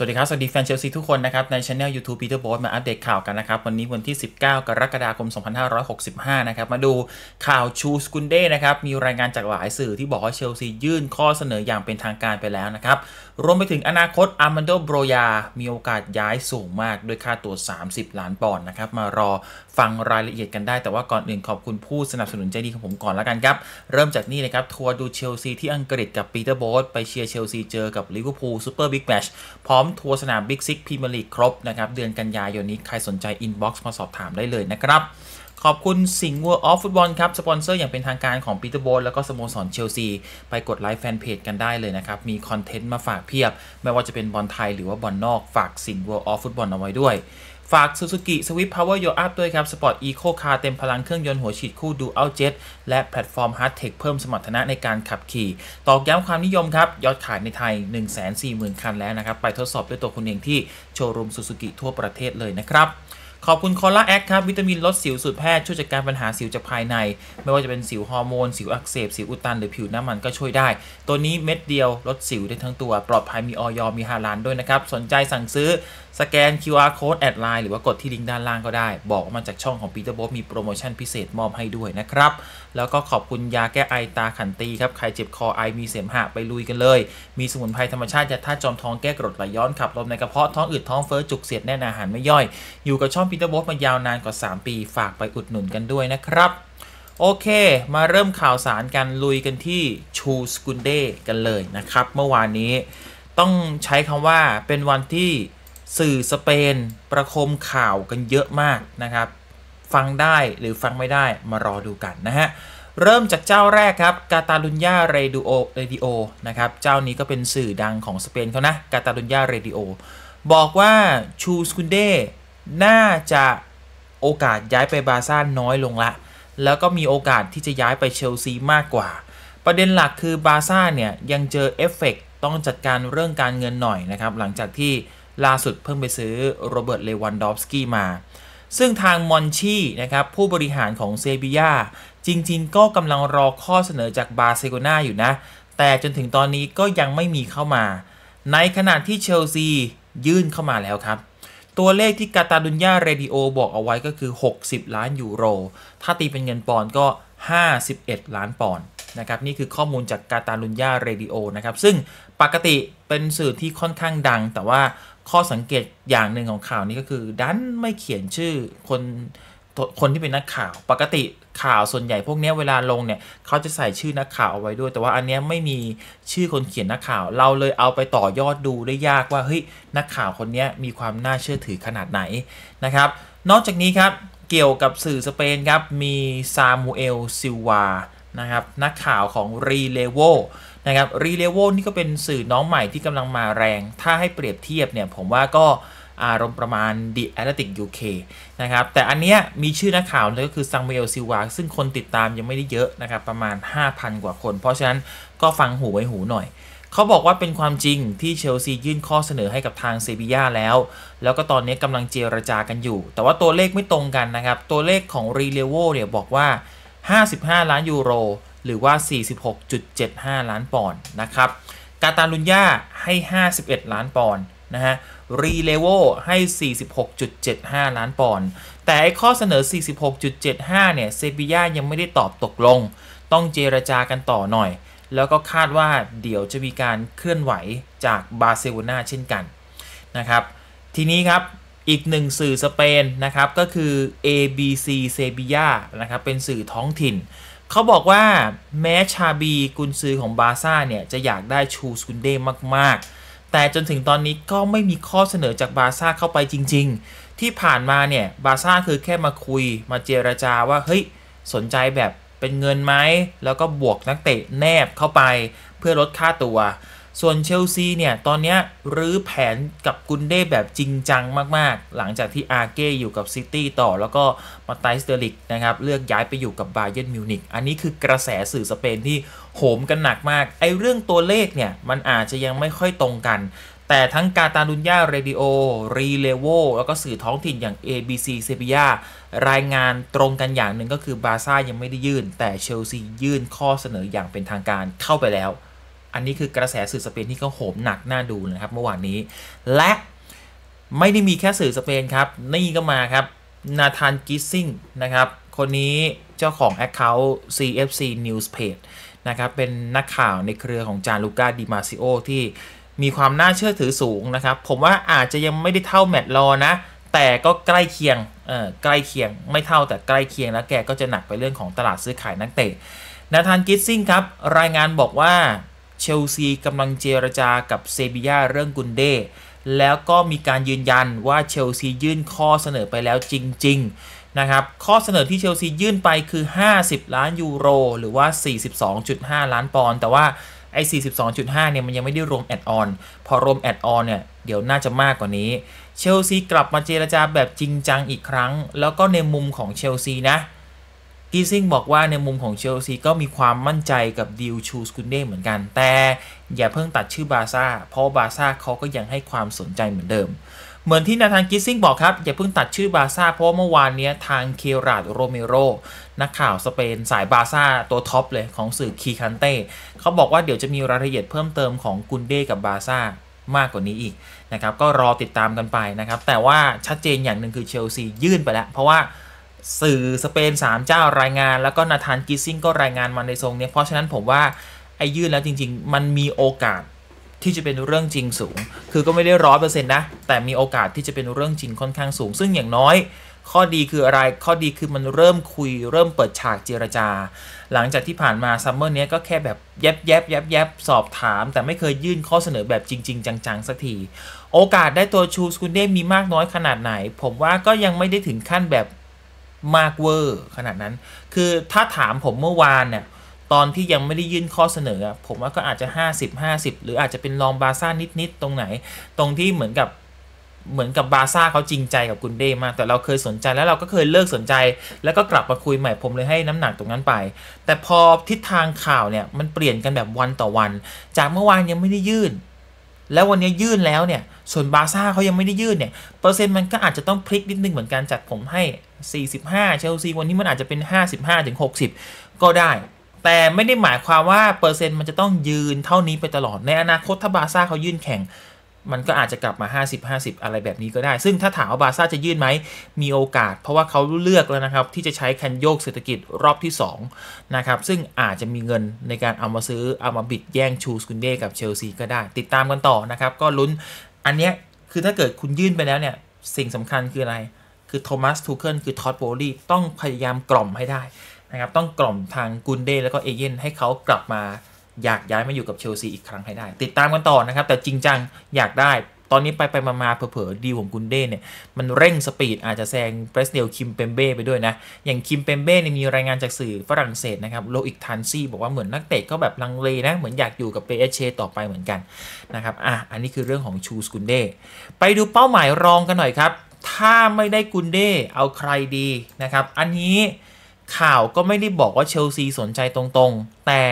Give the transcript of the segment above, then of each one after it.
สวัสดีครับ สวัสดีแฟนเชลซีทุกคนนะครับ ในช anel YouTube Peter b o t มาอัปเดตข่าวกันนะครับ วันนี้วันที่ 19 กรกฎาคม 2565 นะครับ มาดูข่าวชูสกุนเด้นะครับ มีรายงานจากหลายสื่อที่บอกว่าเชลซียื่นข้อเสนออย่างเป็นทางการไปแล้วนะครับ รวมไปถึงอนาคตอาร์มันโดโบรยา มีโอกาสย้ายสูงมากด้วยค่าตัว 30 ล้านปอนด์นะครับ มารอฟังรายละเอียดกันได้แต่ว่าก่อนอื่นขอบคุณผู้สนับสนุนใจดีของผมก่อนละกันครับ เริ่มจากนี่นะครับ ทัวร์ดูเชลซีที่อังกฤษกับปีเตอร์โบสไปเชียร์เชลซีเจอกับลิเวอร์พูลซูเปอร์บิ๊กแมชพร้อมทัวร์สนามบิ๊กซิกพรีเมียร์ลีกครบนะครับ เดือนกันยายนนี้ ใครสนใจอินบ็อกซ์มาสอบถามได้เลยนะครับ ขอบคุณสิงห์วัวออฟฟุตบอลครับ สปอนเซอร์อย่างเป็นทางการของปีเตอร์โบสแล้วก็สโมสรเชลซีไปกดไลค์แฟนเพจกันได้เลยนะครับมีคอนเทนต์มาฝากเพียบ ไม่ว่าจะเป็นบอลไทยหรือว่าบอลนอกฝากสิงห์วัวออฟฟุตบอลเอาไว้ด้วยฝาก Suzuki Swift Power Your Up ด้วยครับสปอร์ตอีโคคาร์เต็มพลังเครื่องยนต์หัวฉีดคู่ Dual Jet และแพลตฟอร์ม Hard Tech เพิ่มสมรรถนะในการขับขี่ ตอกย้ำความนิยมครับ ยอดขายในไทย 140,000 คันแล้วนะครับ ไปทดสอบด้วยตัวคุณเองที่โชว์รูม Suzuki ทั่วประเทศเลยนะครับ ขอบคุณคอล่าแอคครับ วิตามินลดสิวสูตรแพทย์ช่วยจัดการปัญหาสิวจากภายใน ไม่ว่าจะเป็นสิวฮอร์โมนสิวอักเสบสิวอุดตันหรือผิวหน้ามันก็ช่วยได้ ตัวนี้เม็ดเดียวลดสิวได้ทั้งตัว ปลอดภัยมีออยอมีฮาลานด้วยนะครับสนใจสั่งซื้อสแกน QR code แอดไลน์หรือว่ากดที่ลิงก์ด้านล่างก็ได้ บอกว่ามาจากช่องของปีเตอร์บมีโปรโมชั่นพิเศษมอบให้ด้วยนะครับ แล้วก็ขอบคุณยาแก้ไอตาขันตีครับ ใครเจ็บคอไอมีเสมหะไปลุยกันเลย มีสมุนไพรธรรมชาติยาธาตุจอมทองแก้กรดไหลย้อนขับลมในกระเพาะท้องอืดท้องเฟ้อจุกเสียดแน่นอาหารไม่ย่อยอยู่กับช่องปีเตอร์บมายาวนานกว่า 3 ปี ฝากไปอุดหนุนกันด้วยนะครับโอเคมาเริ่มข่าวสารกันลุยกันที่ชูสกุนเดกันเลยนะครับเมื่อวานนี้ต้องใช้คำว่าเป็นวันที่สื่อสเปนประคมข่าวกันเยอะมากนะครับฟังได้หรือฟังไม่ได้มารอดูกันนะฮะเริ่มจากเจ้าแรกครับกาตาลุญญาเรดิโอเรดิโอนะครับเจ้านี้ก็เป็นสื่อดังของ สเปนเขานะกาตาลุญญาเรดิโอบอกว่าชูสคุนเดน่าจะโอกาสย้ายไปบาซ่าน้อยลงละแล้วก็มีโอกาสที่จะย้ายไป เชลซีมากกว่า ประเด็นหลักคือบาซ่าเนี่ยยังเจอเอฟเฟกต้องจัดการเรื่องการเงินหน่อยนะครับหลังจากที่ล่าสุดเพิ่งไปซื้อโรเบิร์ตเลวันดอฟสกี้มา ซึ่งทางมอนชีนะครับ ผู้บริหารของเซบียาจริงๆ ก็กำลังรอข้อเสนอจากบาร์เซโลนาอยู่นะ แต่จนถึงตอนนี้ก็ยังไม่มีเข้ามา ในขณะที่เชลซี ยื่นเข้ามาแล้วครับ ตัวเลขที่กาตาดุนยาเรดิโอบอกเอาไว้ก็คือ 60 ล้านยูโร ถ้าตีเป็นเงินปอนด์ก็ 51 ล้านปอนด์นะครับ นี่คือข้อมูลจากกาตาลุนยาเรดิโอนะครับ ซึ่งปกติเป็นสื่อที่ค่อนข้างดัง แต่ว่าข้อสังเกตอย่างหนึ่งของข่าวนี้ก็คือดันไม่เขียนชื่อคนคนที่เป็นนักข่าวปกติข่าวส่วนใหญ่ พวกนี้เวลาลงเนี่ยเขาจะใส่ชื่อนักข่าวเอาไว้ด้วย แต่ว่าอันนี้ไม่มีชื่อคนเขียนนักข่าว เราเลยเอาไปต่อยอดดูได้ยากว่าเฮ้ยนักข่าวคนนี้มีความน่าเชื่อถือขนาดไหนนะครับ นอกจากนี้ครับเกี่ยวกับสื่อสเปนครับมีซามูเอลซิวานะครับนักข่าวของรีเลโวนะครับรีเลโวนี่ก็เป็นสื่อน้องใหม่ที่กำลังมาแรง ถ้าให้เปรียบเทียบเนี่ย ผมว่าก็อารมณ์ประมาณ The Atlantic UK นะครับแต่อันเนี้ยมีชื่อนักข่าวเลยก็คือซังเมลซิวาซึ่งคนติดตามยังไม่ได้เยอะนะครับประมาณ 5,000 กว่าคน เพราะฉะนั้นก็ฟังหูไว้หูหน่อย เขาบอกว่าเป็นความจริงที่เชลซียื่นข้อเสนอให้กับทางเซบีย่าแล้ว แล้วก็ตอนนี้กำลังเจรจากันอยู่ แต่ว่าตัวเลขไม่ตรงกันนะครับตัวเลขของรีเลโวเนี่ยบอกว่า 55 ล้านยูโรหรือว่า 46.75 ล้านปอนด์ นะครับ กาตาลุญญาให้ 51 ล้านปอนด์ นะฮะ รีเลโว ให้ 46.75 ล้านปอนด์ แต่ข้อเสนอ 46.75 เนี่ย เซบียายังไม่ได้ตอบตกลง ต้องเจรจากันต่อหน่อย แล้วก็คาดว่า เดี๋ยวจะมีการเคลื่อนไหวจากบาร์เซโลนาเช่นกัน นะครับ ทีนี้ครับ อีกหนึ่งสื่อสเปน นะครับ ก็คือ ABC s e b i l l a นะครับ เป็นสื่อท้องถิ่นเขาบอกว่าแม้ชาบีกุนซือของบาซ่าเนี่ย จะอยากได้ชูสุนเด้มากๆ แต่จนถึงตอนนี้ก็ไม่มีข้อเสนอจากบาซ่าเข้าไปจริงๆ ที่ผ่านมาเนี่ยบาซ่าคือแค่มาคุย มาเจรจาว่า เฮ้ย สนใจแบบเป็นเงินไหมแล้วก็บวกนักเตะแนบเข้าไปเพื่อลดค่าตัวส่วนเชลซีเนี่ยตอนนี้รื้อแผนกับกุนเด้แบบจริงจังมากๆ หลังจากที่อาเก้อยู่กับซิตี้ต่อแล้วก็มาไตสเตอริกนะครับเลือกย้ายไปอยู่กับบาเยิร์นมิวนิกอันนี้คือกระแสสื่อสเปนที่โหมกันหนักมากไอ้เรื่องตัวเลขเนี่ยมันอาจจะยังไม่ค่อยตรงกัน แต่ทั้งกาตาลุญญาเรดิโอรีเลโวแล้วก็สื่อท้องถิ่นอย่าง ABC เซบียารายงานตรงกันอย่างหนึ่งก็คือบาซ่ายังไม่ได้ยื่น แต่เชลซียื่นข้อเสนออย่างเป็นทางการเข้าไปแล้วอันนี้คือกระแสสื่อสเปนที่เขาโหมหนักหน้าดูนะครับเมื่อวานนี้ และไม่ได้มีแค่สื่อสเปนครับ นี่ก็มาครับนาธานกิซซิงนะครับ คนนี้เจ้าของ Account CFC News Page นะครับ เป็นนักข่าวในเครือของจานลูก้าดิมาซิโอที่มีความน่าเชื่อถือสูงนะครับ ผมว่าอาจจะยังไม่ได้เท่าแมตต์รอนะ แต่ก็ใกล้เคียงเอ่อใกล้เคียง ไม่เท่าแต่ใกล้เคียงแล้วแกก็จะหนักไปเรื่องของตลาดซื้อขายนักเตะนาธานกิซซิงครับรายงานบอกว่าเชลซีกำลังเจรจากับเซบีย่าเรื่องกุนเด แล้วก็มีการยืนยันว่าเชลซียื่นข้อเสนอไปแล้วจริงๆนะครับข้อเสนอที่เชลซียื่นไปคือ50 ล้านยูโร หรือว่า 42.5 ล้านปอนด์แต่ว่าไอ้42.5เนี่ยมันยังไม่ได้รวมแอดออนพอรวมแอดออนเนี่ยเดี๋ยวน่าจะมากกว่านี้เชลซีกลับมาเจรจาแบบจริงจังอีกครั้งแล้วก็ในมุมของเชลซีนะเกีซิงบอกว่าในมุมของเชลซีก็มีความมั่นใจกับดิวชูสกุนเด้เหมือนกัน แต่ อย่าเพิ่งตัดชื่อบาซ่าเพราะบาซ่าเขาก็ยังให้ความสนใจเหมือนเดิม เหมือนที่นาธานกิซิงบอกครับ อย่าเพิ่งตัดชื่อบาซ่าเพราะเมื่อวานนี้ทางเคราดโรเมโรนักข่าวสเปนสายบาซ่าตัวท็อปเลย ของสื่อคีคันเต้เขาบอกว่าเดี๋ยวจะมีรายละเอียดเพิ่มเติมของกุนเด้กับบาซ่ามากกว่านี้อีกนะครับก็รอติดตามกันไปนะครับแต่ว่าชัดเจนอย่างหนึ่งคือเชลซียื่นไปแล้วเพราะว่าสื่อสเปน3เจ้ารายงานแล้วก็นาธานกิซซิงก็รายงานมาในทรงเนี้ยเพราะฉะนั้นผมว่าไอ้ยื่นแล้วจริง ๆ มันมีโอกาสที่จะเป็นเรื่องจริงสูง คือก็ไม่ได้ร้อยเปอร์เซ็นต์นะแต่มีโอกาสที่จะเป็นเรื่องจริงค่อนข้างสูง ซึ่งอย่างน้อย ข้อดีคืออะไรข้อดีคือมันเริ่มคุยเริ่มเปิดฉากเจรจา หลังจากที่ผ่านมาซัมเมอร์เนี้ยก็แค่แบบแยบแยบแยบแยบสอบถาม แต่ไม่เคยยื่นข้อเสนอแบบจริง ๆ จังๆสักทีโอกาสได้ตัวชูสกุนเด้มีมากน้อยขนาดไหนผมว่าก็ยังไม่ได้ถึงขั้นแบบมากเวอร์ขนาดนั้น คือถ้าถามผมเมื่อวานเนี่ยตอนที่ยังไม่ได้ยื่นข้อเสนอ ผมว่าก็อาจจะ 50 50 หรืออาจจะเป็นลองบาซ่านิดๆ ตรงไหน ตรงที่เหมือนกับเหมือนกับบาซ่าเขาจริงใจกับกุนเด้มาก แต่เราเคยสนใจแล้วเราก็เคยเลิกสนใจ แล้วก็กลับมาคุยใหม่ผมเลยให้น้ำหนักตรงนั้นไป แต่พอทิศทางข่าวเนี่ยมันเปลี่ยนกันแบบวันต่อวัน จากเมื่อวานยังไม่ได้ยื่นแล้ววันนี้ยื่นแล้วเนี่ย ส่วนบาซ่าเขายังไม่ได้ยื่นเนี่ย เปอร์เซ็นต์มันก็อาจจะต้องพลิกนิดนึงเหมือนกันจากผมให้ 45 เชลซี วันนี้มันอาจจะเป็น 55ถึง60 ก็ได้ แต่ไม่ได้หมายความว่าเปอร์เซ็นต์มันจะต้องยืนเท่านี้ไปตลอดในอนาคตถ้าบาซ่าเขายื่นแข่งมันก็อาจจะกลับมา 50-50 อะไรแบบนี้ก็ได้ ซึ่งถ้าถามว่าบาซ่าจะยื่นไหม มีโอกาส เพราะว่าเขาเลือกแล้วนะครับ ที่จะใช้คันโยกเศรษฐกิจรอบที่ 2 นะครับ ซึ่งอาจจะมีเงินในการเอามาซื้อ เอามาบิดแย่งชูสกุนเด้กับเชลซีก็ได้ ติดตามกันต่อนะครับ ก็ลุ้น อันนี้คือถ้าเกิดคุณยื่นไปแล้วเนี่ย สิ่งสำคัญคืออะไร คือโทมัส ทูเคิลคือท็อตโบลีต้องพยายามกล่อมให้ได้นะครับ ต้องกล่อมทางกุนเด แล้วก็เอเย่นให้เขากลับมาอยากย้ายมาอยู่กับเชลซีอีกครั้งให้ได้ ติดตามกันต่อนะครับ แต่จริงจังอยากได้ตอนนี้ไปไปมาเผลอๆ ดีของกุนเด้เนี่ยมันเร่งสปีด อาจจะแซงเปรสเดลคิมเปมเบ้ไปด้วยนะ อย่างคิมเปมเบ้เนี่ยมีรายงานจากสื่อฝรั่งเศสนะครับ โลอิกทันซี่บอกว่าเหมือนนักเตะก็แบบลังเลนะ เหมือนอยากอยู่กับเปเเชต่อไปเหมือนกันนะครับอ่ะอันนี้คือเรื่องของชูสกุนเด้ไปดูเป้าหมายรองกันหน่อยครับถ้าไม่ได้กุนเด้เอาใครดีนะครับอันนี้ข่าวก็ไม่ได้บอกว่าเชลซี สนใจตรงๆ แต่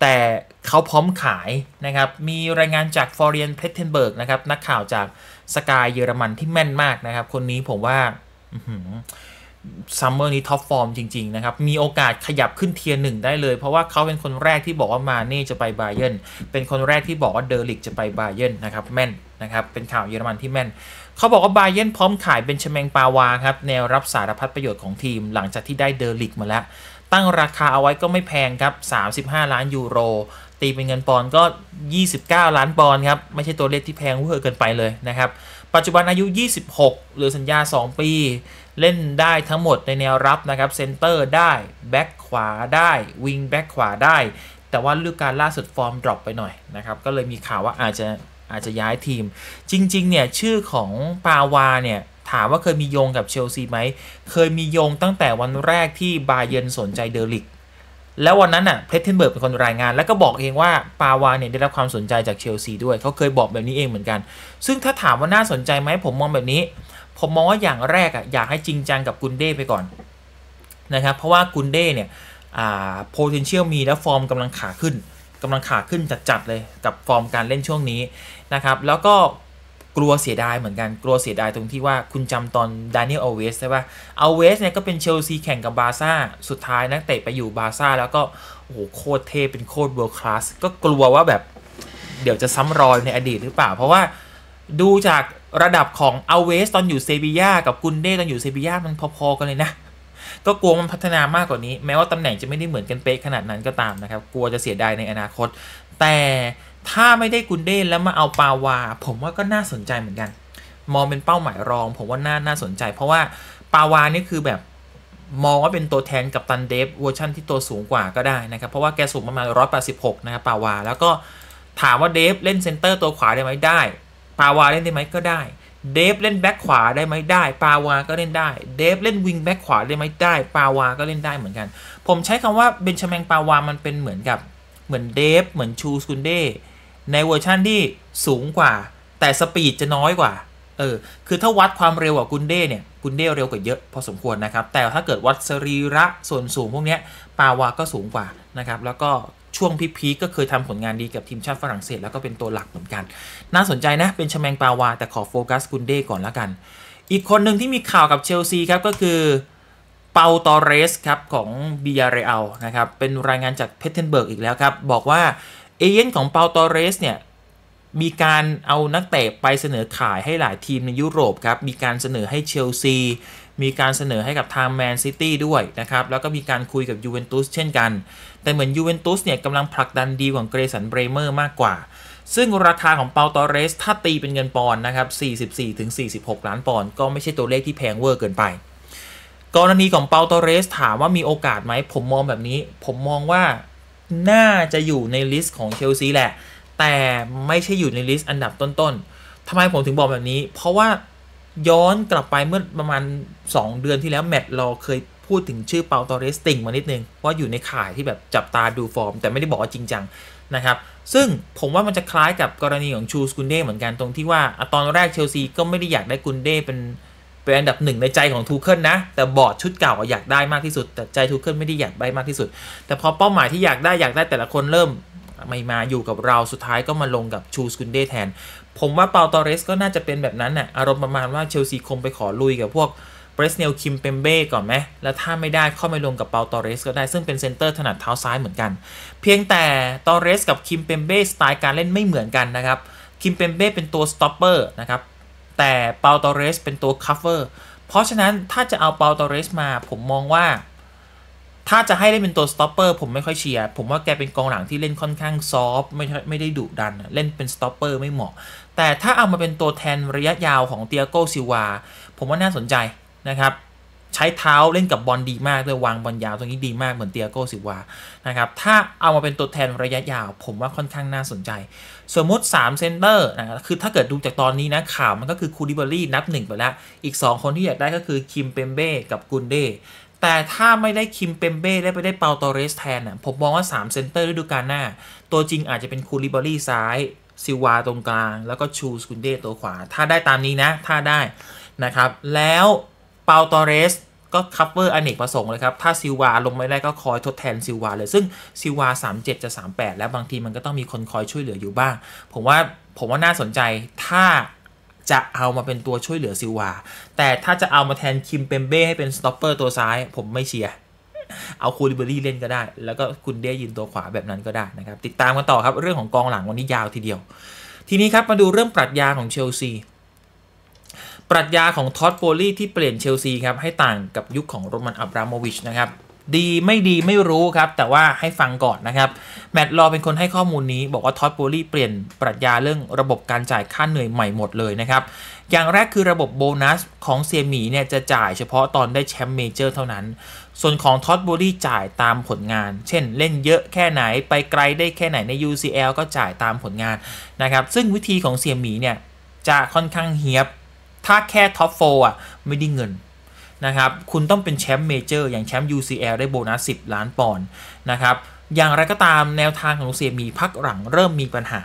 แต่เขาพร้อมขายนะครับ มีรายงานจากฟอร์เรียนเพลทเทนเบิร์กนะครับ นักข่าวจากสกายเยอรมันที่แม่นมากนะครับ คนนี้ผมว่าซัมเมอร์นี้ท็อปฟอร์มจริงๆ นะครับ มีโอกาสขยับขึ้นเทียร์หนึ่งได้เลย เพราะว่าเขาเป็นคนแรกที่บอกว่ามาเน่จะไปบาเยนเป็นคนแรกที่บอกว่าเดอร์ลิกจะไปบาเยนนะครับแม่นนะครับเป็นข่าวเยอรมันที่แม่น เขาบอกว่าบาเยนพร้อมขายเป็นชเมงปาวาครับแนวรับสารพัดประโยชน์ของทีมหลังจากที่ได้เดอร์ลิกมาแล้วตั้งราคาเอาไว้ก็ไม่แพงครับ 35 ล้าน ยูโร ตีเป็นเงินปอนก็ 29 ล้านปอนครับ ไม่ใช่ตัวเลขที่แพงเวอร์เกินไปเลยนะครับ ปัจจุบันอายุ 26หลือสัญญา 2 ปี เล่นได้ทั้งหมดในแนวรับนะครับเซนเตอร์ได้แบ็กขวาได้วิงแบ็กขวาได้ แต่ว่าฤดูกาลล่าสุดฟอร์มดรอปไปหน่อยนะครับ ก็เลยมีข่าวว่าอาจจะอาจจะย้ายทีม จริงๆ เนี่ยชื่อของปาวาเนี่ยถามว่าเคยมีโยงกับเชลซีไหมเคยมีโยงตั้งแต่วันแรกที่บาเยนสนใจเดลิก แล้ววันนั้นอ่ะ เพลทเทนเบิร์กเป็นคนรายงาน แล้วก็บอกเองว่าปาวาเนี่ยได้รับความสนใจจากเชลซีด้วย เขาเคยบอกแบบนี้เองเหมือนกัน ซึ่งถ้าถามว่าน่าสนใจไหม ผมมองแบบนี้ ผมมองว่าอย่างแรกอ่ะอยากให้จริงจังกับกุนเด้ไปก่อนนะครับ เพราะว่ากุนเด้เนี่ย อ่าโพเทนเชียลมีและฟอร์มกำลังขาขึ้นกำลังขาขึ้นจัดๆเลยกับฟอร์มการเล่นช่วงนี้นะครับ แล้วก็กลัวเสียดายเหมือนกัน กลัวเสียดายตรงที่ว่าคุณจำตอนดานิเอลเวสใช่ปะเอาเวสเนี่ยก็เป็นเชลซีแข่งกับบาซ่า สุดท้ายนักเตะไปอยู่บาซ่าแล้วก็โอ้โหโคตรเทเป็นโคตรเวิร์คลาสก็กลัวว่าแบบเดี๋ยวจะซ้ำรอยในอดีตหรือเปล่า เพราะว่า ดูจากระดับของเอาเวสตอนอยู่เซบียากับกุนเด้ตอนอยู่เซบียามันพอ ๆกันเลยนะ ก็กลัวมันพัฒนามากกว่านี้ แม้ว่าตำแหน่งจะไม่ได้เหมือนกันเป๊ะขนาดนั้นก็ตามนะครับ กลัวจะเสียดายในอนาคต แต่ถ้าไม่ได้กุนเด้แล้วมาเอาปาวา ผมว่าก็น่าสนใจเหมือนกัน มองเป็นเป้าหมายรอง ผมว่าน่า น่าสนใจ เพราะว่าปาวานี่คือแบบมองว่าเป็นตัวแทนกับตันเดฟเวอร์ชั่นที่ตัวสูงกว่าก็ได้นะครับ เพราะว่าแกสูงประมาณ186นะครับปาวา แล้วก็ถามว่าเดฟเล่นเซนเตอร์ตัวขวาได้ไหมได้ ปาวาเล่นได้ไหมก็ได้ เดฟเล่นแบ็คขวาได้ไหมได้ ปาวาก็เล่นได้ เดฟเล่นวิงแบ็คขวาได้ไหมได้ ปาวาก็เล่นได้เหมือนกัน ผมใช้คำว่าเบนชแมงปาวามันเป็นเหมือนกับเหมือนเดฟ เหมือนชูสกุนเดในเวอร์ชั่นที่สูงกว่า แต่สปีดจะน้อยกว่า เออ คือถ้าวัดความเร็วก่ากุนเด้เนี่ย กุนเด้เร็วกว่าเยอะพอสมควรนะครับ แต่ถ้าเกิดวัดสรีระส่วนสูงพวกนี้ปาวาก็สูงกว่านะครับ แล้วก็ช่วงพีคก็เคยทำผลงานดีกับทีมชาติฝรั่งเศส แล้วก็เป็นตัวหลักเหมือนกัน น่าสนใจนะเป็นชแมงปาวา แต่ขอโฟกัสกุนเด้ก่อนละกัน อีกคนหนึ่งที่มีข่าวกับเชลซีครับก็คือเปาตอเรสครับของบียาเรอัลนะครับเป็นรายงานจากเพเทนเบิร์กอีกแล้วครับบอกว่าเอเย่นของเปาตอเรสเนี่ย มีการเอานักเตะไปเสนอขายให้หลายทีมในยุโรปครับ มีการเสนอให้เชลซี มีการเสนอให้กับทางแมนซิตี้ด้วยนะครับแล้วก็มีการคุยกับยูเวนตุสเช่นกัน แต่เหมือนยูเวนตุสเนี่ยกำลังผลักดันดีกว่าเกรสันเบรเมอร์มากกว่า ซึ่งราคาของเปาตอเรส ถ้าตีเป็นเงินปอนด์นะครับ 44-46 ล้านปอนด์ก็ไม่ใช่ตัวเลขที่แพงเวอร์เกินไป กรณีของเปาตอเรสถามว่ามีโอกาสไหมผมมองแบบนี้ผมมองว่าน่าจะอยู่ในลิสต์ของเชลซีแหละ แต่ไม่ใช่อยู่ในลิสต์อันดับต้นๆ ทำไมผมถึงบอกแบบนี้ เพราะว่าย้อนกลับไปเมื่อประมาณ 2 เดือนที่แล้ว แมตต์เราเคยพูดถึงชื่อเปาตอเรสติงมานิดนึงว่าอยู่ในข่ายที่แบบจับตาดูฟอร์ม แต่ไม่ได้บอกว่าจริงจังนะครับ ซึ่งผมว่ามันจะคล้ายกับกรณีของชูสกุนเด้เหมือนกันตรงที่ว่าตอนแรกเชลซีก็ไม่ได้อยากได้กุนเด้เป็นเป็นอันดับหนึ่งในใจของทูเคิลนะ แต่บอร์ดชุดเก่าอยากได้มากที่สุด แต่ใจทูเคิลไม่ได้อยากได้มากที่สุด แต่พอเป้าหมายที่อยากได้อยากได้แต่ละคนเริ่ม ไม่มาอยู่กับเราสุดท้ายก็มาลงกับชูสกุนเดแทน ผมว่าเปาตอเรสก็น่าจะเป็นแบบนั้นนะ่ะอารมณ์ประมาณว่าเชลซีคงไปขอลุยกับพวกเบรสเนลคิมเปมเบ้ก่อนไหมแล้วถ้าไม่ได้เข้าไม่ลงกับเปาตอเรสก็ได้ซึ่งเป็นเซนเตอร์ถนัดเท้าซ้ายเหมือนกัน เพียงแต่ตอเรสกับคิมเปมเบ้สไตล์การเล่นไม่เหมือนกันนะครับคิมเปมเบ้เป็นตัวสต็อปเปอร์นะครับแต่เปาตอเรสเป็นตัวคัฟเวอร์ เพราะฉะนั้นถ้าจะเอาเปาตอเรสมา ผมมองว่า ถ้าจะให้ได้เป็นตัวสต็อปเปอร์ผมไม่ค่อยเชียร์ผมว่าแกเป็นกองหลังที่เล่นค่อนข้างซอฟไม่ไม่ได้ดุดัน เล่นเป็นสต็อปเปอร์ไม่เหมาะ แต่ถ้าเอามาเป็นตัวแทนระยะยาวของเตียโกซิวาผมว่าน่าสนใจนะครับใช้เท้าเล่นกับบอลดีมากด้วยวางบอลยาวตรงนี้ดีมากเหมือนเตียโก้สิวานะครับถ้าเอามาเป็นตัวแทนระยะยาว ผมว่าค่อนข้างน่าสนใจ สมมติ3เซนเตอร์นะคือถ้าเกิดดูจากตอนนี้นะข่าวมันก็คือคูดิบอรี่นับ 1 ไปแล้ว อีก 2 คนที่อยากได้ก็คือคิมเปมเบ้กับกุนเดแต่ถ้าไม่ได้คิมเปมเบ้ได้ไปได้เปาตอเรสแทนนะผมมองว่า3เซนเตอร์ฤดูกาลหน้า ตัวจริงอาจจะเป็นคูริบอรี่ซ้ายซิวาตรงกลางแล้วก็ชูสกุนเดตัวขวา ถ้าได้ตามนี้นะถ้าได้นะครับแล้วเปาตอเรสก็คัพเวอร์อเนกประสงค์เลยครับ ถ้าซิลวาลงไม่ได้ก็คอยทดแทนซิลวาเลย ซึ่งซิลวา37 จะ 38 แล้วบางทีมันก็ต้องมีคนคอยช่วยเหลืออยู่บ้าง ผมว่าผมว่าน่าสนใจถ้าจะเอามาเป็นตัวช่วยเหลือซิลวา แต่ถ้าจะเอามาแทนคิมเปมเบ้ให้เป็นสต็อปเปอร์ตัวซ้าย ผมไม่เชียร์เอาคูลิเบอรี่เล่นก็ได้ แล้วก็คุณเด้ยืนตัวขวาแบบนั้นก็ได้นะครับติดตามกันต่อครับเรื่องของกองหลังวันนี้ยาวทีเดียว ทีนี้ครับมาดูเรื่องปรัชญาของเชลซีปรัชญาของท็อตโฟลีที่เปลี่ยนเชลซีครับให้ต่างกับยุคของโรมันอับราโมวิชนะครับ ดีไม่ดีไม่รู้ครับ แต่ว่าให้ฟังก่อนนะครับ แมตต์รอเป็นคนให้ข้อมูลนี้บอกว่าท็อตโฟลี่เปลี่ยนปรัชญาเรื่องระบบการจ่ายค่าเหนื่อยใหม่หมดเลยนะครับ อย่างแรกคือระบบโบนัสของเซียมีเนี่ยจะจ่ายเฉพาะตอนได้แชมป์เมเจอร์เท่านั้น ส่วนของท็อตโบลี่จ่ายตามผลงานเช่น เล่นเยอะแค่ไหนไปไกลได้แค่ไหนใน UCL ก็จ่ายตามผลงานนะครับซึ่งวิธีของเซียมีเนี่ยจะค่อนข้างเฮียบถ้าแค่ท็อปโฟอ่ะไม่ได้เงินนะครับ คุณต้องเป็นแชมป์เมเจอร์อย่างแชมป์ UCL ได้โบนัส10 ล้านปอนด์นะครับอย่างไรก็ตามแนวทางของลเซียมีพักหลังเริ่มมีปัญหา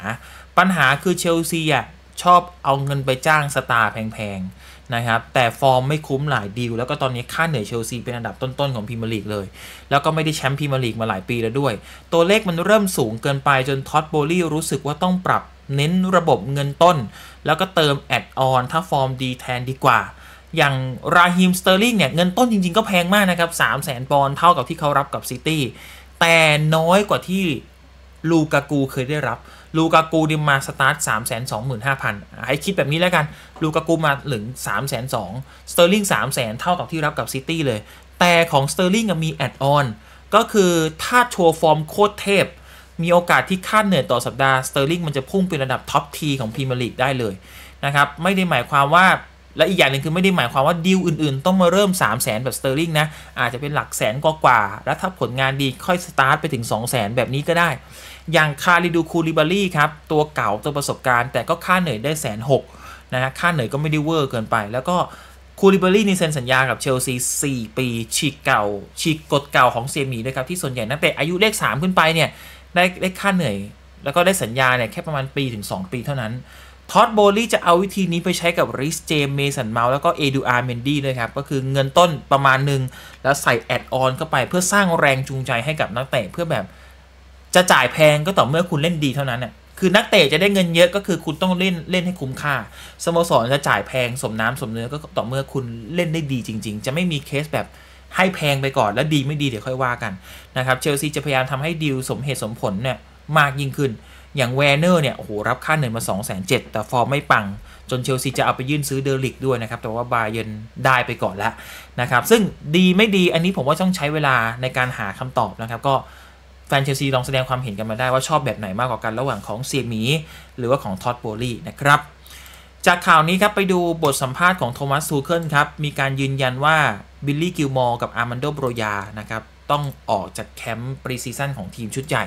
ปัญหาคือเชลซีอ่ะ ชอบเอาเงินไปจ้างสตาร์แพงๆนะครับแต่ฟอร์มไม่คุ้มหลายดีล แล้วก็ตอนนี้ค่าเหนื่อยเชลซีเป็นอันดับต้นๆ ของพรีเมียร์ลีกเลย แล้วก็ไม่ได้แชมป์พรีเมียร์ลีกมาหลายปีแล้วด้วยตัวเลขมันเริ่มสูงเกินไปจนท็อตโบลี่รู้สึกว่าต้องปรับเน้นระบบเงินต้นแล้วก็เติมแอดออนถ้าฟอร์มดีแทนดีกว่า อย่างราฮิมสเตอร์ลิงเนี่ย เงินต้นจริงๆก็แพงมากนะครับ 3 0 0แสนปอนด์เท่ากับที่เขารับกับซิตี้ แต่น้อยกว่าที่ลูกากูเคยได้รับ ลูกากูดิมาสตาร์ท 3 2 5 0 0 0ให้คิดแบบนี้แล้วกัน ลูกากูมาถึง3 2 0 0 0สเตอร์ลิง3 0 0 0 0 เท่ากับที่รับกับซิตี้เลย แต่ของสเตอร์ลิงมีแอดออน ก็คือถ้าโชว์ฟอร์มโคตรเทพมีโอกาสที่ค่าเหนื่อยต่อสัปดาห์สเตอร์ลิงมันจะพุ่งเป็นระดับท็อปทีของพรีเมียร์ลีกได้เลยนะครับไม่ได้หมายความว่าและอีกอย่างหนึ่งคือไม่ได้หมายความว่าดีลอื่นๆ ต้องมาเริ่ม 3 0 0แสนแบบสเตอร์ลิงนะอาจจะเป็นหลักแสนกว่าๆและถ้าผลงานดีค่อยสตาร์ทไปถึง 2 0 0แสนแบบนี้ก็ได้อย่างคาริดูคูริบารีครับ ตัวเก่าตัวประสบการณ์ แต่ก็ค่าเหนื่อยได้แสนหกนะฮะค่าเหนื่อยก็ไม่ได้เวอร์เกินไป แล้วก็คูริบารีนี่เซ็นสัญญากับเชลซี4ปี ฉีกเก่า ฉีกกฎเก่าของเซมีนะยครับที่ส่วนใหญ่นักเตะอายุเลข 3 ขึ้นไปเนี่ยได้ได้ค่าเหนื่อย แล้วก็ได้สัญญาเนี่ยแค่ประมาณปีถึง 2 ปีเท่านั้นท็อตโบลี่จะเอาวิธีนี้ไปใช้กับริสเจมเมสันเมาแล้วก็เอดูอาร์เมนดี้ด้วยครับ ก็คือเงินต้นประมาณหนึ่งแล้วใส่แอดออนเข้าไปเพื่อสร้างแรงจูงใจให้กับนักเตะเพื่อแบบจะจ่ายแพงก็ต่อเมื่อคุณเล่นดีเท่านั้นน่ยคือนักเตะจะได้เงินเยอะก็คือคุณต้องเล่นเล่นให้คุ้มค่าสโมสรจะจ่ายแพงสมน้ำสมเนื้อก็ต่อเมื่อคุณเล่นได้ดีจริง ๆ จะไม่มีเคสแบบให้แพงไปก่อนแล้วดีไม่ดี เดี๋ยวค่อยว่ากันนะครับเชลซีจะพยายามทำให้ดีลสมเหตุสมผลเนี่ยมากยิ่งขึ้น อย่างแวร์เนอร์เนี่ยโอ้โหรับค่าเหนื่อยมา2 0 0 0 0แต่ฟอร์มไม่ปังจนเชลซีจะเอาไปยื่นซื้อเดลิกด้วยนะครับ แต่ว่าบาเยนได้ไปก่อนแล้วนะครับซึ่งดีไม่ดีอันนี้ผมว่าต้องใช้เวลาในการหาคำตอบนะครับ ก็แฟนเชลซีลองแสดงความเห็นกันมาได้ว่าชอบแบบไหนมากกว่ากันระหว่างของเซียมีหรือว่าของท็อตโบลี่นะครับจากข่าวนี้ครับไปดูบทสัมภาษณ์ของโทมัสทูเคิลครับมีการยืนยันว่าบิลลี่กิลมอร์กับอาร์มันโดโบรยา นะครับ ต้องออกจากแคมป์ปรีซีซั่นของทีมชุดใหญ่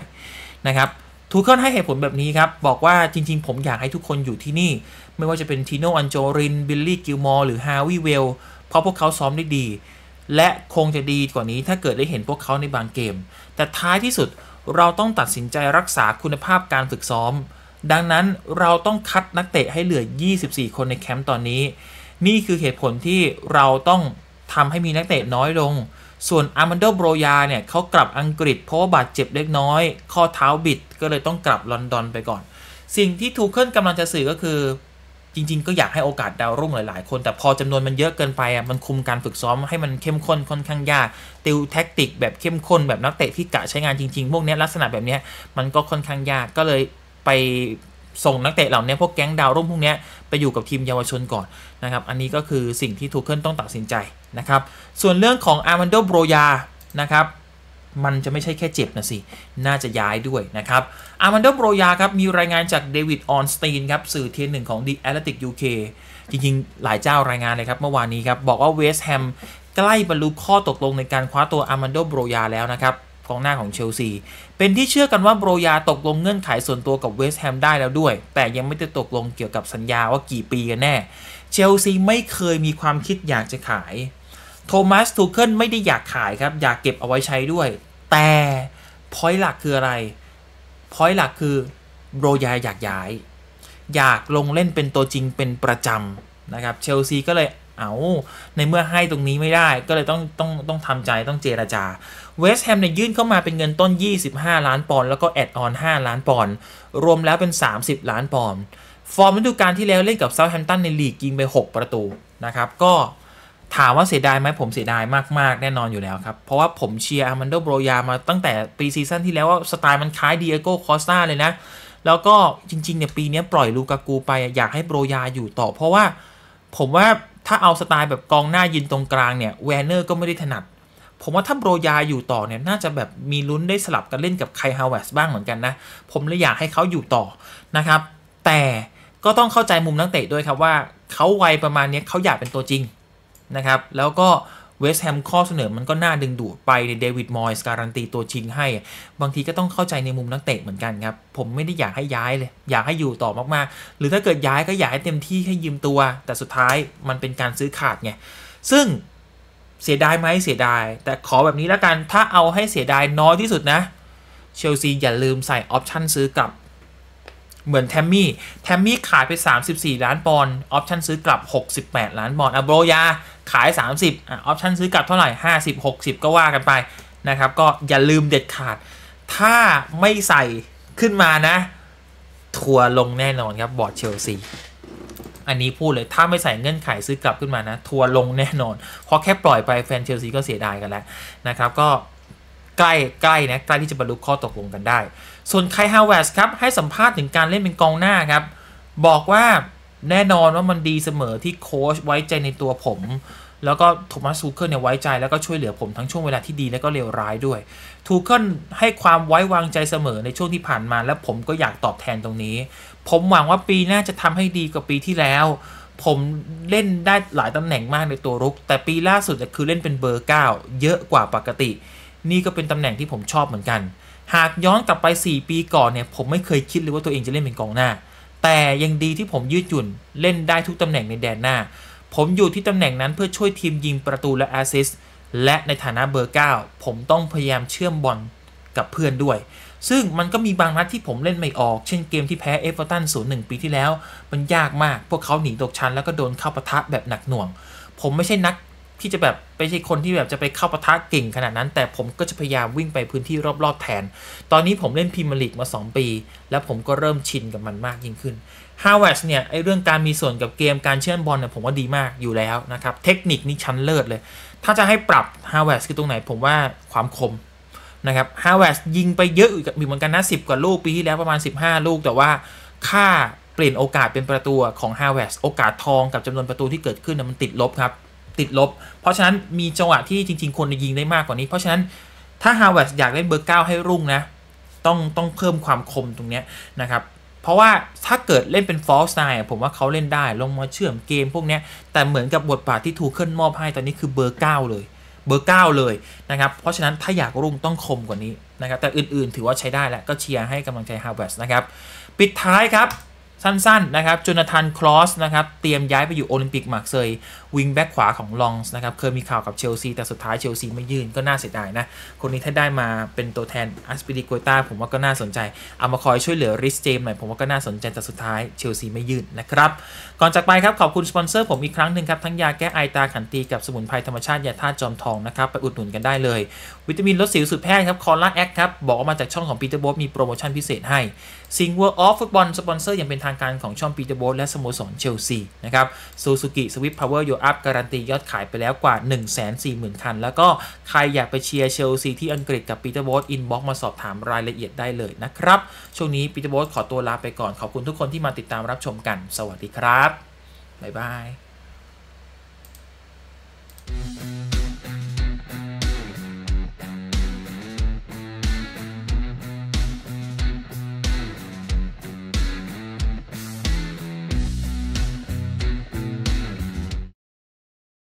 นะครับ ทูเคิลให้เหตุผลแบบนี้ครับ บอกว่าจริงๆ ผมอยากให้ทุกคนอยู่ที่นี่ ไม่ว่าจะเป็นทีโนอันโจริน บิลลี่กิลมอร์หรือฮาวิเวล เพราะพวกเขาซ้อมได้ดี และคงจะดีกว่านี้ถ้าเกิดได้เห็นพวกเขาในบางเกม แต่ท้ายที่สุดเราต้องตัดสินใจรักษาคุณภาพการฝึกซ้อม ดังนั้นเราต้องคัดนักเตะให้เหลือ 24 คนในแคมป์ตอนนี้ นี่คือเหตุผลที่เราต้องทำให้มีนักเตะน้อยลง ส่วนอาร์มันโดโบรยาเนี่ยเขากลับอังกฤษ เพราะว่าบาดเจ็บเล็กน้อย ข้อเท้าบิดก็เลยต้องกลับลอนดอนไปก่อน สิ่งที่ทูเคิลกำลังจะสื่อก็คือจริงๆ ก็อยากให้โอกาสดาวรุ่งหลาย ๆ คน แต่พอจำนวนมันเยอะเกินไปอ่ะมันคุมการฝึกซ้อมให้มันเข้มข้น ค่อนข้างยาก ติวแท็กติกแบบเข้มข้นแบบนักเตะที่กะใช้งานจริงๆพวกนี้ลักษณะแบบนี้มันก็ค่อนข้างยากก็เลยไปส่งนักเตะเหล่านี้พวกแก๊งดาวรุ่งพวกนี้ไปอยู่กับทีมเยาวชนก่อนนะครับ อันนี้ก็คือสิ่งที่ทูเคิลต้องตัดสินใจนะครับ ส่วนเรื่องของอาร์มันโดโบรยานะครับ มันจะไม่ใช่แค่เจ็บนะสิ น่าจะย้ายด้วยนะครับอาร์มันโดโบรยาครับ มีรายงานจากเดวิดออนสตีนครับ สื่อเทียนหนึ่งของ The Athletic UK จริงๆ หลายเจ้ารายงานเลยครับ เมื่อวานนี้ครับ บอกว่าเวสต์แฮมใกล้บรรลุข้อตกลงในการคว้าตัวอาร์มันโดโบรยาแล้วนะครับกองหน้าของเชลซีเป็นที่เชื่อกันว่าโบรยาตกลงเงื่อนไขส่วนตัวกับเวสต์แฮมได้แล้วด้วย แต่ยังไม่ได้ตกลงเกี่ยวกับสัญญาว่ากี่ปีกันแน่เชลซีไม่เคยมีความคิดอยากจะขายโทมัสทูเคิลไม่ได้อยากขายครับอยากเก็บเอาไว้ใช้ด้วย แต่พอยต์หลักคืออะไรพอยต์หลักคือโบรยาอยากย้าย อยากลงเล่นเป็นตัวจริงเป็นประจำนะครับเชลซีก็เลยเอาในเมื่อให้ตรงนี้ไม่ได้ก็เลยต้องต้องต้องทำใจต้องเจรจาเวสต์แฮมเนี่ยยื่นเข้ามาเป็นเงินต้น 25 ล้านปอนด์ แล้วก็แอดออน 5 ล้านปอนด์ รวมแล้วเป็น 30 ล้านปอนด์ ฟอร์มฤดูกาลที่แล้วเล่นกับเซาท์แฮมป์ตันในลีกยิงไป 6 ประตู นะครับ ก็ถามว่าเสียดายไหมผมเสียดายมาก ๆ แน่นอนอยู่แล้วครับ เพราะว่าผมเชียร์อามันโดโบรยามาตั้งแต่ปีซีซั่นที่แล้วว่าสไตล์มันคล้ายเดียโก้คอสตาเลยนะ แล้วก็จริงๆเนี่ยปีนี้ปล่อยลูกากูไป อยากให้โบรยาอยู่ต่อเพราะว่าผมว่าถ้าเอาสไตล์แบบกองหน้ายืนตรงกลางเนี่ยแวนเนอร์ก็ไม่ได้ถนัดผมว่าถ้าโบรยาอยู่ต่อเนี่ยน่าจะแบบมีลุ้นได้สลับกันเล่นกับไคฮาวเวสบ้างเหมือนกันนะ ผมเลยอยากให้เขาอยู่ต่อนะครับ แต่ก็ต้องเข้าใจมุมนักเตะด้วยครับว่า เขาวัยประมาณนี้เขาอยากเป็นตัวจริงนะครับ แล้วก็เวสแฮมข้อเสนอมันก็น่าดึงดูดไปในเดวิดมอยส์การันตีตัวจริงให้ บางทีก็ต้องเข้าใจในมุมนักเตะเหมือนกันครับผมไม่ได้อยากให้ย้ายเลยอยากให้อยู่ต่อมากๆ หรือถ้าเกิดย้ายก็อยากให้เต็มที่ให้ยืมตัว แต่สุดท้ายมันเป็นการซื้อขาดไงซึ่งเสียดายไหมเสียดาย แต่ขอแบบนี้แล้วกันถ้าเอาให้เสียดายน้อยที่สุดนะ เชลซีอย่าลืมใส่ออปชั่นซื้อกลับ เหมือนแทมมี่แทมมี่ขายไป 34 ล้านปอนด์ออปชั่นซื้อกลับ 68 ล้านปอนด์อะโบรยาขาย 30อ่ะออปชั่นซื้อกลับเท่าไหร่ 50 60 ก็ว่ากันไปนะครับก็อย่าลืมเด็ดขาด ถ้าไม่ใส่ขึ้นมานะ ทัวลงแน่นอนครับบอร์ดเชลซีอันนี้พูดเลยถ้าไม่ใส่เงื่อนไขซื้อกลับขึ้นมานะ ทัวลงแน่นอน เพราะแค่ปล่อยไป แฟนเชลซีก็เสียดายกันแล้ว นะครับ ก็ ใกล้ ใกล้นะใกล้ที่จะบรรลุข้อตกลงกันได้ ส่วนไคฮาวเวสครับ ให้สัมภาษณ์ถึงการเล่นเป็นกองหน้าครับ บอกว่าแน่นอนว่ามันดีเสมอที่โค้ชไว้ใจในตัวผมแล้วก็โทมัสทูเคิลเนี่ยไว้ใจแล้วก็ช่วยเหลือผมทั้งช่วงเวลาที่ดีและก็เลวร้ายด้วยทูเคิลให้ความไว้วางใจเสมอในช่วงที่ผ่านมา และผมก็อยากตอบแทนตรงนี้ ผมหวังว่าปีหน้าจะทำให้ดีกว่าปีที่แล้ว ผมเล่นได้หลายตำแหน่งมากในตัวรุก แต่ปีล่าสุดคือเล่นเป็นเบอร์ 9 เยอะกว่าปกติ นี่ก็เป็นตำแหน่งที่ผมชอบเหมือนกัน หากย้อนกลับไป 4 ปี ก่อนเนี่ยผมไม่เคยคิดเลยว่าตัวเองจะเล่นเป็นกองหน้า แต่ยังดีที่ผมยืดหยุ่นเล่นได้ทุกตำแหน่งในแดนหน้าผมอยู่ที่ตำแหน่งนั้นเพื่อช่วยทีมยิงประตูและแอสซิสต์และในฐานะเบอร์ 9 ผมต้องพยายามเชื่อมบอลกับเพื่อนด้วย ซึ่งมันก็มีบางนัดที่ผมเล่นไม่ออก เช่นเกมที่แพ้เอฟเวอร์ตันศูนย์หนึ่งปีที่แล้ว มันยากมากพวกเขาหนีตกชั้นแล้วก็โดนเข้าปะทะแบบหนักหน่วง ผมไม่ใช่นักที่จะแบบไม่ใช่คนที่แบบจะไปเข้าปะทะเก่งขนาดนั้น แต่ผมก็จะพยายามวิ่งไปพื้นที่รอบๆแทน ตอนนี้ผมเล่นพิมลิกมา 2 ปี และผมก็เริ่มชินกับมันมากยิ่งขึ้นฮาวเวสเนี่ยไอเรื่องการมีส่วนกับเกมการเชื่อมบอลเนี่ยผมว่าดีมากอยู่แล้วนะครับ เทคนิคนี่ชั้นเลิศเลย ถ้าจะให้ปรับฮาวเวสคือตรงไหนผมว่าความคมนะครับฮาวเวสยิงไปเยอะอีกเหมือนกันนะสิบกว่าลูก ปีที่แล้วประมาณ 15 ลูก แต่ว่าค่าเปลี่ยนโอกาสเป็นประตูของฮาวเวสโอกาสทองกับจำนวนประตูที่เกิดขึ้นมันติดลบครับ ติดลบ เพราะฉะนั้นมีจังหวะที่จริง ๆ คนยิงได้มากกว่านี้ เพราะฉะนั้นถ้าฮาวเวสอยากเล่นเบอร์เก้าให้รุ่งนะต้องต้องเพิ่มความคมตรงนี้นะครับเพราะว่าถ้าเกิดเล่นเป็น false nine ผมว่าเขาเล่นได้ลงมาเชื่อมเกมพวกนี้ แต่เหมือนกับบทบาทที่ทูเคอนมอบให้ตอนนี้คือเบอร์ 9 เลย เบอร์ 9 เลยนะครับ เพราะฉะนั้นถ้าอยากรุ่งต้องคมกว่านี้นะครับ แต่อื่น ๆ ถือว่าใช้ได้แล้ว ก็เชียร์ให้กำลังใจฮาวเวิร์สนะครับ ปิดท้ายครับสั้นๆนะครับจนาธานคลอสนะครับ เตรียมย้ายไปอยู่โอลิมปิกมาร์กเซย วิงแบ็กขวาของลองส์นะครับ เคยมีข่าวกับเชลซีแต่สุดท้ายเชลซีไม่ยื่นก็น่าเสียดายนะ คนนี้ถ้าได้มาเป็นตัวแทนอัสปิริโกตาผมว่าก็น่าสนใจเอามาคอยช่วยเหลือริสเจมหน่อยผมว่าก็น่าสนใจแต่สุดท้ายเชลซีไม่ยื่นนะครับ ก่อนจากไปครับขอบคุณสปอนเซอร์ผมอีกครั้งหนึ่งครับทั้งยาแก้ไอตาขันตีกับสมุนไพรธรรมชาติยาธาตุจอมทองนะครับไปอุดหนุนกันได้เลย วิตามินลดสิวสุดแพทย์ครับคอลลาแอคครับบอกมาจากช่องของปีเตอร์บ๊มีโปรโมชั่นพิเศษให้ซิงเวอร์ออฟฟุตบอลสปอนเซอร์อย่างเป็นทางางการของช่องปีเตอร์โบสและสโมสรเชลซีนะครับซูซูกิสวิฟพาวเวอร์ยูอัพการันตี ยอดขายไปแล้วกว่า140,000 คัน แล้วก็ใครอยากไปเชียร์เชลซีที่อังกฤษกับปีเตอร์โบสอินบ็อกมาสอบถามรายละเอียดได้เลยนะครับ ช่วงนี้ปีเตอร์โบสขอตัวลาไปก่อน ขอบคุณทุกคนที่มาติดตามรับชมกัน สวัสดีครับ บ๊ายบาย